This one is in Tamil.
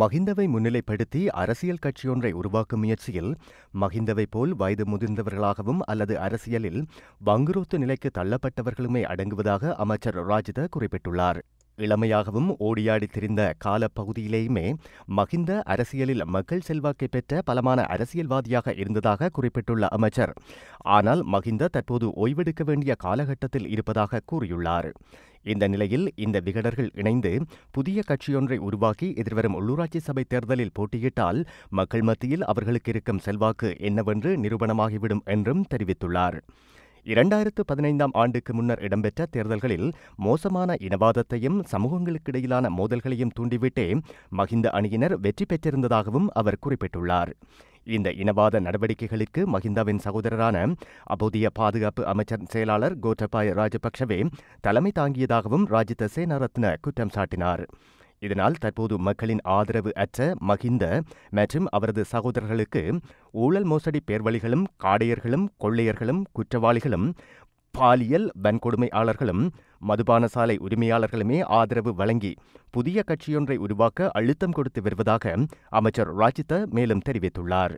மகிந்தவை முன்னிலைப்படுத்தி அரசியல் கட்சியொன்றை உருவாக்கும் முயற்சியில் மகிந்தவை போல் வயது முதிர்ந்தவர்களாகவும் அல்லது அரசியலில் வங்குரோத்து நிலைக்கு தள்ளப்பட்டவர்களுமே அடங்குவதாக அமைச்சர் ராஜித குறிப்பிட்டுள்ளார் இளமையாகவும் ஓடியாடி திரிந்த காலப்பகுதியிலேயுமே மகிந்த அரசியலில் மக்கள் செல்வாக்கை பெற்ற பலமான அரசியல்வாதியாக இருந்ததாக குறிப்பிட்டுள்ள அமைச்சர் ஆனால் மகிந்த தற்போது ஓய்வெடுக்க வேண்டிய காலகட்டத்தில் இருப்பதாக கூறியுள்ளார் இந்த நிலையில் இந்த விகடர்கள் இணைந்து புதிய கட்சியொன்றை உருவாக்கி எதிர்வரும் உள்ளூராட்சி சபை தேர்தலில் போட்டியிட்டால் மக்கள் மத்தியில் அவர்களுக்கு இருக்கும் செல்வாக்கு என்னவென்று நிரூபணமாகிவிடும் என்றும் தெரிவித்துள்ளார் இரண்டாயிரத்து பதினைந்தாம் ஆண்டுக்கு முன்னர் இடம்பெற்ற தேர்தல்களில் மோசமான இனவாதத்தையும் சமூகங்களுக்கிடையிலான மோதல்களையும் தூண்டிவிட்டே மஹிந்த அணியினர் வெற்றி பெற்றிருந்ததாகவும் அவர் குறிப்பிட்டுள்ளார் இந்த இனவாத நடவடிக்கைகளுக்கு மஹிந்தாவின் சகோதரரான அப்போதைய பாதுகாப்பு அமைச்சர் செயலாளர் கோட்டபாய ராஜபக்ஷவே தலைமை தாங்கியதாகவும் ராஜித சேனாரத்ன குற்றம் சாட்டினார் இதனால் தற்போது மக்களின் ஆதரவு அற்ற மகிந்த மற்றும் அவரது சகோதரர்களுக்கு ஊழல் மோசடி பேர்வழிகளும் காடையர்களும் கொள்ளையர்களும் குற்றவாளிகளும் பாலியல் வன்கொடுமையாளர்களும் மதுபான சாலை உரிமையாளர்களுமே ஆதரவு வழங்கி புதிய கட்சியொன்றை உருவாக்க அழுத்தம் கொடுத்து வருவதாக அமைச்சர் ராஜித மேலும் தெரிவித்துள்ளார்